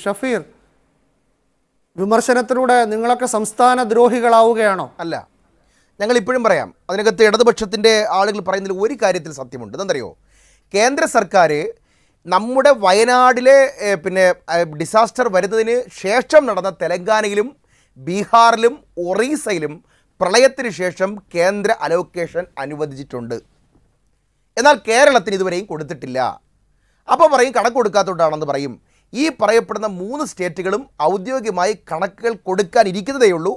ഷഫീർ വിമർശനത്തിലൂടെ നിങ്ങളൊക്കെ സംസ്ഥാന ദ്രോഹികളാവുകയാണോ അല്ല ഞങ്ങൾ ഇപ്പോഴും പറയാം അതിനകത്ത് ഇടതുപക്ഷത്തിൻ്റെ ആളുകൾ പറയുന്നതിൽ ഒരു കാര്യത്തിൽ സത്യമുണ്ട് ഇതെന്തറിയോ കേന്ദ്ര സർക്കാർ നമ്മുടെ വയനാടിലെ പിന്നെ ഡിസാസ്റ്റർ വരുന്നതിന് ശേഷം നടന്ന തെലങ്കാനയിലും ബീഹാറിലും ഒറീസയിലും പ്രളയത്തിന് ശേഷം കേന്ദ്ര അലോക്കേഷൻ അനുവദിച്ചിട്ടുണ്ട് എന്നാൽ കേരളത്തിന് ഇതുവരെയും കൊടുത്തിട്ടില്ല അപ്പോൾ പറയും കണക്ക് കൊടുക്കാത്തതുകൊണ്ടാണെന്ന് പറയും ഈ പറയപ്പെടുന്ന മൂന്ന് സ്റ്റേറ്റുകളും ഔദ്യോഗികമായി കണക്കുകൾ കൊടുക്കാനിരിക്കുന്നതേയുള്ളൂ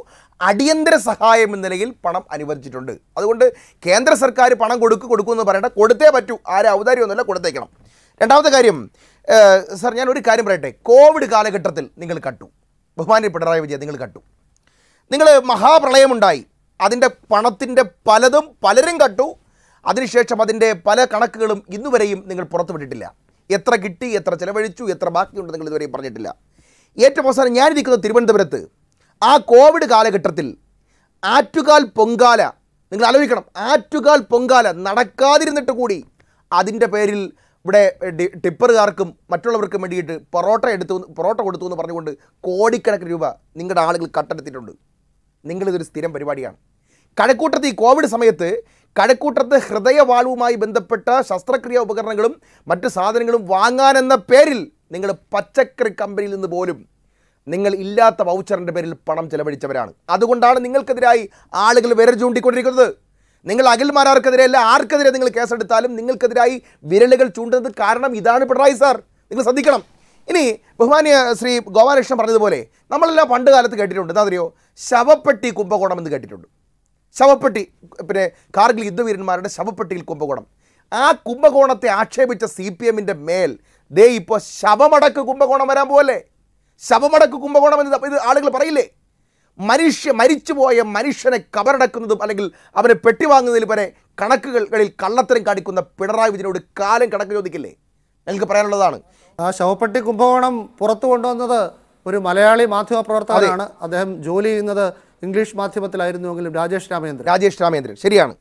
അടിയന്തര സഹായം എന്ന നിലയിൽ പണം അനുവദിച്ചിട്ടുണ്ട് അതുകൊണ്ട് കേന്ദ്ര സർക്കാർ പണം കൊടുക്കു കൊടുക്കുമെന്ന് പറയണ്ട കൊടുത്തേ പറ്റൂ ആരും ഔദാര്യമൊന്നുമില്ല കൊടുത്തേക്കണം രണ്ടാമത്തെ കാര്യം സാർ ഞാൻ ഒരു കാര്യം പറയട്ടെ കോവിഡ് കാലഘട്ടത്തിൽ നിങ്ങൾ കട്ടു ബഹുമാനി പിണറായി വിജയൻ നിങ്ങൾ കട്ടു നിങ്ങൾ മഹാപ്രളയമുണ്ടായി അതിൻ്റെ പണത്തിൻ്റെ പലതും പലരും കട്ടു അതിനുശേഷം അതിൻ്റെ പല കണക്കുകളും ഇന്നുവരെയും നിങ്ങൾ പുറത്തുവിട്ടിട്ടില്ല എത്ര കിട്ടി എത്ര ചിലവഴിച്ചു എത്ര ബാക്കിയുണ്ട് നിങ്ങൾ ഇതുവരെയും പറഞ്ഞിട്ടില്ല ഏറ്റവും അവസാനം ഞാനിരിക്കുന്ന തിരുവനന്തപുരത്ത് ആ കോവിഡ് കാലഘട്ടത്തിൽ ആറ്റുകാൽ പൊങ്കാല നിങ്ങൾ ആലോചിക്കണം ആറ്റുകാൽ പൊങ്കാല നടക്കാതിരുന്നിട്ട് കൂടി അതിൻ്റെ പേരിൽ ഇവിടെ ടിപ്പറുകാർക്കും മറ്റുള്ളവർക്കും വേണ്ടിയിട്ട് പൊറോട്ട എടുത്തു പൊറോട്ട കൊടുത്തു എന്ന് പറഞ്ഞുകൊണ്ട് കോടിക്കണക്കിന് രൂപ നിങ്ങളുടെ ആളുകൾ കട്ടെടുത്തിട്ടുണ്ട് നിങ്ങളിതൊരു സ്ഥിരം പരിപാടിയാണ് കഴക്കൂട്ടത്ത് ഈ കോവിഡ് സമയത്ത് കഴക്കൂട്ടത്ത് ഹൃദയവാൾവുമായി ബന്ധപ്പെട്ട ശസ്ത്രക്രിയ ഉപകരണങ്ങളും മറ്റ് സാധനങ്ങളും വാങ്ങാനെന്ന പേരിൽ നിങ്ങൾ പച്ചക്കറി കമ്പനിയിൽ നിന്ന് പോലും നിങ്ങൾ ഇല്ലാത്ത വൗച്ചറിൻ്റെ പേരിൽ പണം ചെലവഴിച്ചവരാണ് അതുകൊണ്ടാണ് നിങ്ങൾക്കെതിരായി ആളുകൾ വിരൽ ചൂണ്ടിക്കൊണ്ടിരിക്കുന്നത് നിങ്ങൾ അഖിൽമാരാർക്കെതിരെ അല്ല ആർക്കെതിരെ നിങ്ങൾ കേസെടുത്താലും നിങ്ങൾക്കെതിരായി വിരലുകൾ ചൂണ്ടുന്നത് കാരണം ഇതാണ് പിണറായി സാർ നിങ്ങൾ ശ്രദ്ധിക്കണം ഇനി ബഹുമാനിയ ശ്രീ ഗോപാലകൃഷ്ണൻ പറഞ്ഞതുപോലെ നമ്മളെല്ലാം പണ്ട് കാലത്ത് കേട്ടിട്ടുണ്ട് എന്താ അറിയോ ശവപ്പെട്ടി കുംഭകോണം എന്ന് കേട്ടിട്ടുണ്ട് ശവപ്പെട്ടി പിന്നെ കാർഗിൽ യുദ്ധവീരന്മാരുടെ ശവപ്പെട്ടിയിൽ കുംഭകോണം ആ കുംഭകോണത്തെ ആക്ഷേപിച്ച സി പി എമ്മിൻ്റെ മേൽ ദേ ഇപ്പോൾ ശവമടക്ക് കുംഭകോണം വരാൻ പോലെ ശവമടക്ക് കുംഭകോണം എന്ന് ഇത് ആളുകൾ പറയില്ലേ മനുഷ്യ മരിച്ചുപോയ മനുഷ്യനെ കബറടക്കുന്നതും അല്ലെങ്കിൽ അവനെ പെട്ടി വാങ്ങുന്നതിൽ വരെ കണക്കുകളിൽ കള്ളത്തരം കാണിക്കുന്ന പിണറായി വിജയനോട് കാലം കണക്ക് ചോദിക്കില്ലേ ഞങ്ങൾക്ക് പറയാനുള്ളതാണ് ആ ശവപ്പെട്ടി കുംഭകോണം പുറത്തു കൊണ്ടുവന്നത് ഒരു മലയാളി മാധ്യമ പ്രവർത്തകനാണ് അദ്ദേഹം ജോലി ചെയ്യുന്നത് ഇംഗ്ലീഷ് മാധ്യമത്തിലായിരുന്നുവെങ്കിലും രാജേഷ് രാമേന്ദ്രൻ രാജേഷ് രാമേന്ദ്രൻ ശരിയാണ്